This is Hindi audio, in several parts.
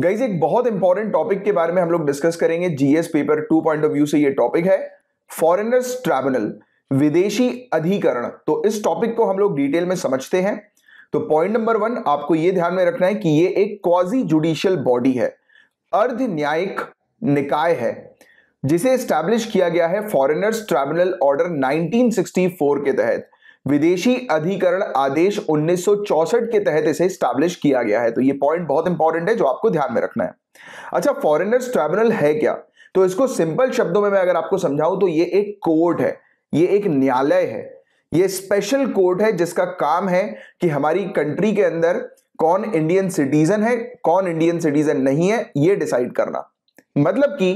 गाइज एक बहुत इंपॉर्टेंट टॉपिक के बारे में हम लोग डिस्कस करेंगे GS paper two point of view से ये टॉपिक है फॉरेनर्स ट्राइब्यूनल विदेशी अधिकरण तो इस टॉपिक को हम लोग डिटेल में समझते हैं तो पॉइंट नंबर वन आपको यह ध्यान में रखना है कि ये एक क्वाजी जुडिशियल बॉडी है अर्ध न्यायिक निकाय है जिसे स्टैब्लिश किया गया है फॉरेनर्स ट्राइब्यूनल ऑर्डर नाइनटीन के तहत विदेशी अधिकरण आदेश 1964 के तहत इसे स्टैब्लिश किया गया है तो ये पॉइंट बहुत इंपॉर्टेंट है जो आपको ध्यान में रखना है अच्छा फॉरेनर्स ट्राइब्यूनल है क्या तो इसको सिंपल शब्दों में मैं अगर आपको समझाऊं तो ये एक कोर्ट है ये एक न्यायालय है ये स्पेशल कोर्ट है जिसका काम है कि हमारी कंट्री के अंदर कौन इंडियन सिटीजन है कौन इंडियन सिटीजन नहीं है ये डिसाइड करना मतलब कि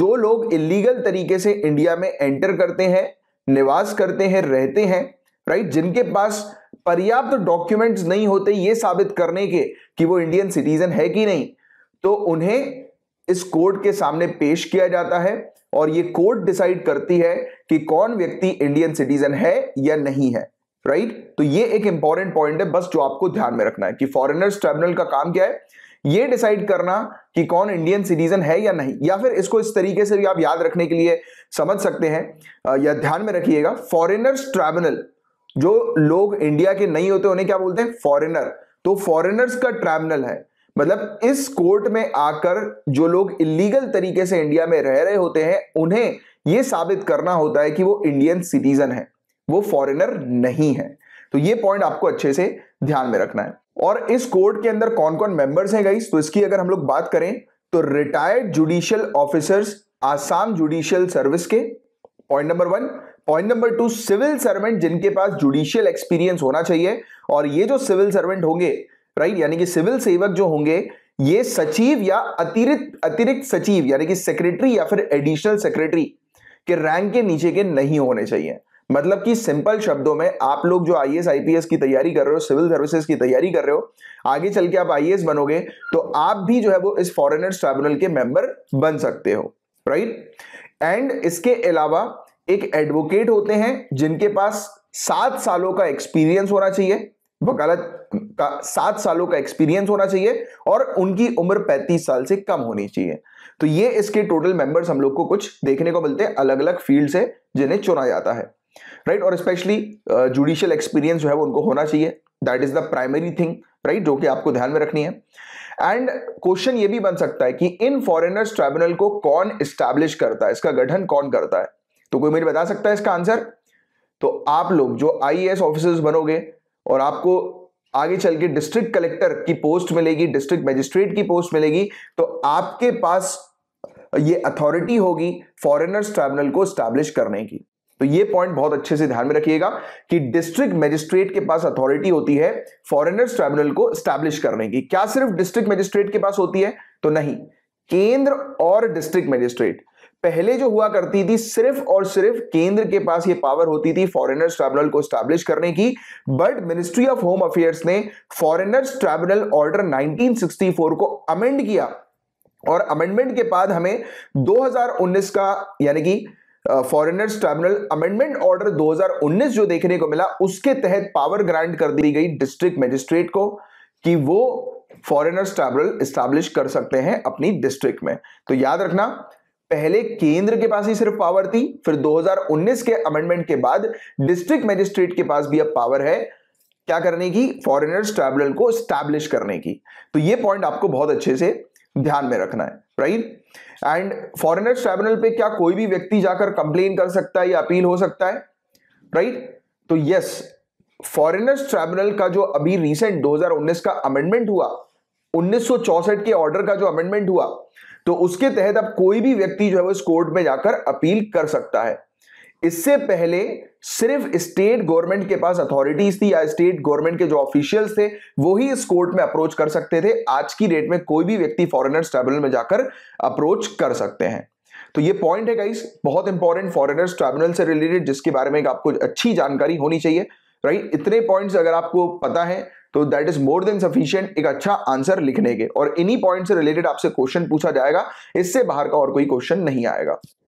जो लोग इलीगल तरीके से इंडिया में एंटर करते हैं निवास करते हैं रहते हैं राइट जिनके पास पर्याप्त डॉक्यूमेंट्स नहीं होते ये साबित करने के कि वो इंडियन सिटीजन है कि नहीं तो उन्हें इस कोर्ट के सामने पेश किया जाता है और ये कोर्ट डिसाइड करती है कि कौन व्यक्ति इंडियन सिटीजन है या नहीं है राइट तो ये एक इंपॉर्टेंट पॉइंट है बस जो आपको ध्यान में रखना है कि फॉरेनर्स ट्रिब्यूनल का काम क्या है ये डिसाइड करना कि कौन इंडियन सिटीजन है या नहीं या फिर इसको इस तरीके से भी आप याद रखने के लिए समझ सकते हैं या ध्यान में रखिएगा फॉरेनर्स ट्रिब्यूनल जो लोग इंडिया के नहीं होते उन्हें क्या बोलते हैं फॉरेनर तो फॉरेनर्स का ट्राइब्यूनल है मतलब इस कोर्ट में आकर जो लोग इलीगल तरीके से इंडिया में रह रहे होते हैं उन्हें यह साबित करना होता है कि वो इंडियन सिटीजन है वो फॉरेनर नहीं है तो ये पॉइंट आपको अच्छे से ध्यान में रखना है और इस कोर्ट के अंदर कौन कौन मेंबर्स हैं गाइस तो इसकी अगर हम लोग बात करें तो retired judicial officers Assam judicial service के point number one point number two civil servant जिनके पास जुडिशियल एक्सपीरियंस होना चाहिए और ये जो सिविल सर्वेंट होंगे राइट यानी कि सिविल सेवक जो होंगे ये सचिव या अतिरिक्त अतिरिक्त सचिव यानी कि सेक्रेटरी या फिर एडिशनल सेक्रेटरी के रैंक के नीचे के नहीं होने चाहिए मतलब कि सिंपल शब्दों में आप लोग जो आई आईपीएस की तैयारी कर रहे हो सिविल सर्विसेज की तैयारी कर रहे हो आगे चल के आप आई बनोगे तो आप भी जो है वो इस फॉरेनर्स ट्राइब्यूनल के मेंबर बन सकते हो राइट एंड इसके अलावा एक एडवोकेट होते हैं जिनके पास सात सालों का एक्सपीरियंस होना चाहिए वकालत का सात सालों का एक्सपीरियंस होना चाहिए और उनकी उम्र पैंतीस साल से कम होनी चाहिए तो ये इसके टोटल मेंबर्स हम लोग को कुछ देखने को मिलते हैं अलग अलग फील्ड से जिन्हें चुना जाता है राइट और स्पेशली जुडिशियल एक्सपीरियंस जो है वो उनको होना चाहिए that is the primary thing right जो कि आपको ध्यान में रखनी है एंड क्वेश्चन ये भी बन सकता है कि इन फॉरेनर्स ट्राइब्यूनल को कौन स्टैब्लिश करता है इसका गठन कौन करता है तो कोई मुझे बता सकता है इसका आंसर तो आप लोग जो आई एस ऑफिसर्स बनोगे और आपको आगे चल के डिस्ट्रिक्ट कलेक्टर की पोस्ट मिलेगी डिस्ट्रिक्ट मैजिस्ट्रेट की पोस्ट मिलेगी तो आपके पास ये अथॉरिटी होगी फॉरेनर्स ट्राइब्यूनल को स्टैब्लिश करने की तो ये पॉइंट बहुत अच्छे से ध्यान में रखिएगा कि डिस्ट्रिक्ट मैजिस्ट्रेट के पास अथॉरिटी होती है फॉरेनर्स ट्राइब्यूनल को स्टैब्लिश करने की क्या सिर्फ डिस्ट्रिक्ट मजिस्ट्रेट के पास होती है तो नहीं केंद्र और डिस्ट्रिक्ट मैजिस्ट्रेट पहले जो हुआ करती थी सिर्फ और सिर्फ केंद्र के पास ये पावर होती थी फॉरेनर्स ट्राइब्यूनल को स्टैब्लिश करने की but ministry of home affairs ने फॉरेनर्स ट्राइब्यूनल ऑर्डर 1964 को अमेंड किया और अमेंडमेंट के बाद हमें 2019 का यानी कि फॉरेनर्स ट्राइब्यूनल अमेंडमेंट ऑर्डर 2019 जो देखने को मिला उसके तहत पावर ग्रांट कर दी गई डिस्ट्रिक्ट मजिस्ट्रेट को कि वो फॉरेनर्स ट्राइब्यूनल स्टैब्लिश कर सकते हैं अपनी डिस्ट्रिक्ट में तो याद रखना पहले केंद्र के पास ही सिर्फ पावर थी फिर 2019 के अमेंडमेंट के बाद डिस्ट्रिक्ट मजिस्ट्रेट के पास भी अब पावर है क्या करने की फॉरेनर्स ट्राइब्यूनल को स्टैब्लिश करने की तो ये पॉइंट आपको बहुत अच्छे से ध्यान में रखना है राइट एंड फॉरेनर्स ट्राइब्यूनल पे क्या कोई भी व्यक्ति जाकर कंप्लेन कर सकता है या अपील हो सकता है राइट right? तो यस फॉरेनर्स ट्राइब्यूनल का जो अभी रिसेंट 2019 का अमेंडमेंट हुआ उन्नीस के ऑर्डर का जो अमेंडमेंट हुआ तो उसके तहत अब कोई भी व्यक्ति जो है वो इस कोर्ट में जाकर अपील कर सकता है इससे पहले सिर्फ स्टेट गवर्नमेंट के पास अथॉरिटीज थी या स्टेट गवर्नमेंट के जो ऑफिशियल्स थे वो ही इस कोर्ट में अप्रोच कर सकते थे आज की डेट में कोई भी व्यक्ति फॉरेनर्स ट्राइब्यूनल में जाकर अप्रोच कर सकते हैं तो ये पॉइंट है गाइस बहुत इंपॉर्टेंट फॉरेनर्स ट्राइब्यूनल से रिलेटेड जिसके बारे में आपको अच्छी जानकारी होनी चाहिए राइट इतने पॉइंट्स अगर आपको पता है तो that is more than sufficient एक अच्छा आंसर लिखने के और इन्हीं पॉइंट से रिलेटेड आपसे क्वेश्चन पूछा जाएगा इससे बाहर का और कोई क्वेश्चन नहीं आएगा